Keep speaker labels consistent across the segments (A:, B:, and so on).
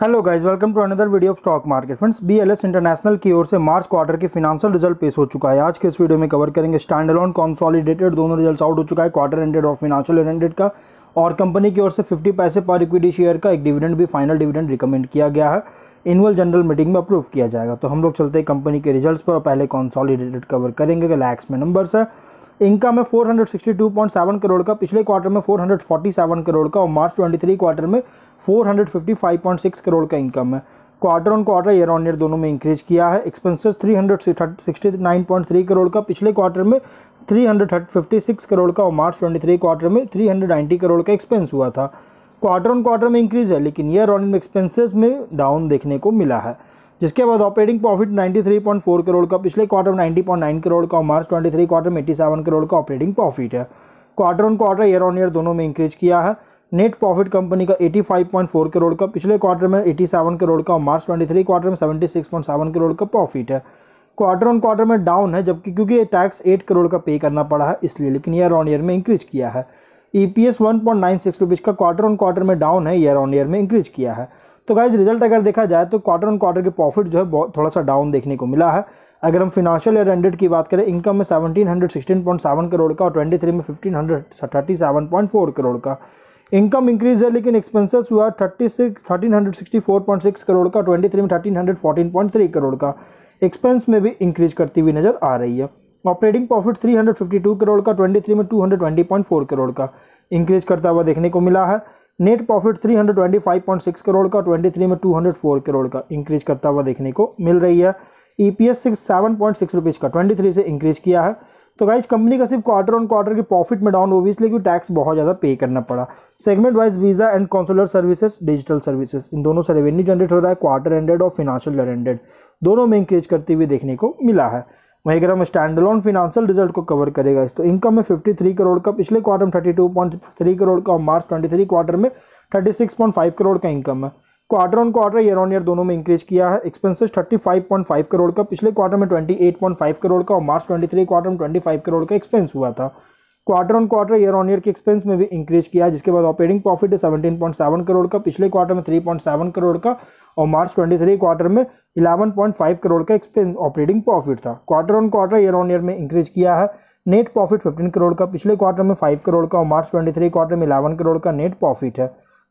A: hello guys welcome to another video of stock market friends BLS international की ओर से March quarter के financial result पेश हो चुका है आज के इस वीडियो में कवर करेंगे स्टैंड अलोन कॉन्सॉलिडेटेड दोनों रिजल्ट आउट हो चुका है क्वार्टर एंडेड और फिनेंशियल एंडेड का और कंपनी की ओर से फिफ्टी पैसे पर इक्विटी शेयर का एक डिविडेंड भी फाइनल डिविडेंड रिकमेंड किया गया है एनुअल जनरल मीटिंग में अप्रूव किया जाएगा तो हम लोग चलते हैं कंपनी के रिजल्ट पर पहले कॉन्सॉलीडेटेड कवर करेंगे लैक्स में नंबर्स है इनकम है 462.7 करोड़ का पिछले क्वार्टर में 447 करोड़ का और मार्च 23 क्वार्टर में 455.6 करोड़ का इनकम है quarter on quarter year on year दोनों में इंक्रीज किया है एक्सपेंसेस 369.3 करोड़ का पिछले क्वार्टर में 356 करोड़ का और मार्च 23 क्वार्टर में 390 करोड़ का एक्सपेंस हुआ था क्वार्टर ऑन क्वार्टर में इंक्रीज है लेकिन ईयर ऑन ईयर एक्सपेंसेस में डाउन देखने को मिला है जिसके बाद ऑपरेटिंग प्रॉफिट 93.4 करोड़ का पिछले क्वार्टर में 90.9 करोड़ का और मार्च 23 क्वार्टर में 87 करोड़ का ऑपरेटिंग प्रॉफिट है quarter on quarter year on year दोनों में इंक्रीज किया है नेट प्रॉफिट कंपनी का 85.4 करोड़ का पिछले क्वार्टर में 87 करोड़ का और मार्च 23 क्वार्टर में 76.7 करोड़ का प्रॉफिट है क्वार्टर ऑन क्वार्टर में डाउन है जबकि क्योंकि टैक्स एट करोड़ का पे करना पड़ा है इसलिए लेकिन ईयर ऑन ईयर में इंक्रीज किया है ई पी एस का क्वार्टर ऑन क्वार्टर में डाउन है ईयर ऑन ईयर में इंक्रीज किया है तो गाइज रिजल्ट अगर देखा जाए तो क्वार्टर ऑन क्वार्टर के प्रॉफिट जो है थोड़ा सा डाउन देखने को मिला है अगर हम फिनांशियल ईयर एंडेड की बात करें इनकम में seventeen hundred sixteen point seven crore का और ट्वेंटी थ्री में fifteen hundred thirty seven point four crore का इनकम इंक्रीज है लेकिन एक्सपेंसेस हुआ thirty six thirteen hundred sixty four point six crore का ट्वेंटी थ्री में thirteen hundred fourteen point three crore का एक्सपेंस में भी इंक्रीज करती हुई नजर आ रही है ऑपरेटिंग प्रॉफिट 352 करोड़ का 23 में 220.4 करोड़ का इंक्रीज करता हुआ देखने को मिला है नेट प्रॉफिट 325.6 करोड़ का 23 में 204 करोड़ का इंक्रीज करता हुआ देखने को मिल रही है E P S six seven point six rupees का ट्वेंटी थ्री से इंक्रीज किया है तो गाइज कंपनी का सिर्फ क्वार्टर ऑन क्वार्टर की प्रॉफिट में डाउन होगी इसलिए कि टैक्स बहुत ज़्यादा पे करना पड़ा segment wise visa and consular services digital services इन दोनों से रेवेन्यू जनरेट हो रहा है क्वार्टर एंडेड और फिनाशियल एंडेड दोनों में इंक्रीज करते हुए देखने को मिला है वहीं अगर हम स्टैंडलोन फिनांशियल रिजल्ट को कवर करेगा तो इनकम में 53 करोड़ का पिछले क्वार्टर में 32.3 करोड़ का और मार्च 23 क्वार्टर में 36.5 करोड़ का इनकम है quarter on quarter year on year दोनों में इंक्रीज किया है एक्सपेंसेस 35.5 करोड़ का पिछले क्वार्टर में 28.5 करोड़ का और मार्च 23 क्वार्टर में 25 करोड़ का एक्सपेंस हुआ था quarter on quarter year on year के एक्सपेंस में भी इंक्रीज किया है जिसके बाद ऑपरेटिंग प्रॉफिट है 17.7 करोड़ का पिछले क्वार्टर में 3.7 करोड़ का और मार्च 23 क्वार्टर में 11.5 करोड़ का एक्सपेंस ऑपरेटिंग प्रॉफिट था quarter on quarter year on year में इंक्रीज किया है नेट प्रॉफिट 15 करोड़ का पिछले क्वार्टर में 5 करोड़ का और मार्च 23 क्वार्टर में इलेवन करोड़ का नेट प्रॉफिट है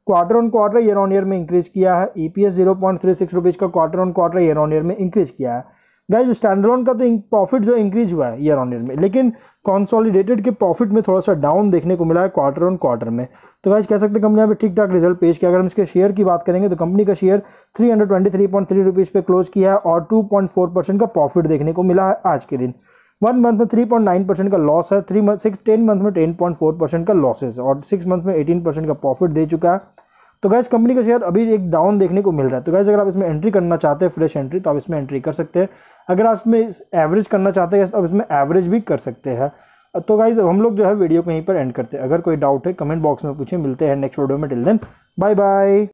A: quarter on quarter year on year में इंक्रीज किया है E P S zero point three six rupees का quarter on quarter year on year में इंक्रीज किया है गाइज स्टैंडलोन का तो प्रॉफिट जो इंक्रीज हुआ है ईयर ऑन ईयर में लेकिन कॉन्सोलिडेटेड के प्रॉफिट में थोड़ा सा डाउन देखने को मिला है क्वार्टर ऑन क्वार्टर में तो गाइज कह सकते हैं कंपनी अभी पे ठीक ठाक रिजल्ट पेश किया अगर हम इसके शेयर की बात करेंगे तो कंपनी का share three hundred twenty three point three rupees पे क्लोज किया है और टू पॉइंट फोर परसेंट का प्रॉफिट देखने को मिला है आज के दिन वन मंथ में थ्री पॉइंट नाइन परसेंट का लॉस है three month six ten month में टेन पॉइंट फोर परसेंट का लॉसेज और सिक्स मंथ में एटीन परसेंट का प्रॉफिट दे चुका है तो गैस कंपनी का शेयर अभी एक डाउन देखने को मिल रहा है तो गैस अगर आप इसमें एंट्री करना चाहते हैं फ्रेश एंट्री तो आप इसमें एंट्री कर सकते हैं अगर आप इसमें एवरेज करना चाहते हैं तो आप इसमें एवरेज भी कर सकते हैं तो गाइज हम लोग जो है वीडियो को यहीं पर एंड करते हैं अगर कोई डाउट है कमेंट बॉक्स में पूछे मिलते हैं नेक्स्ट वीडियो में टिल देन बाय बाय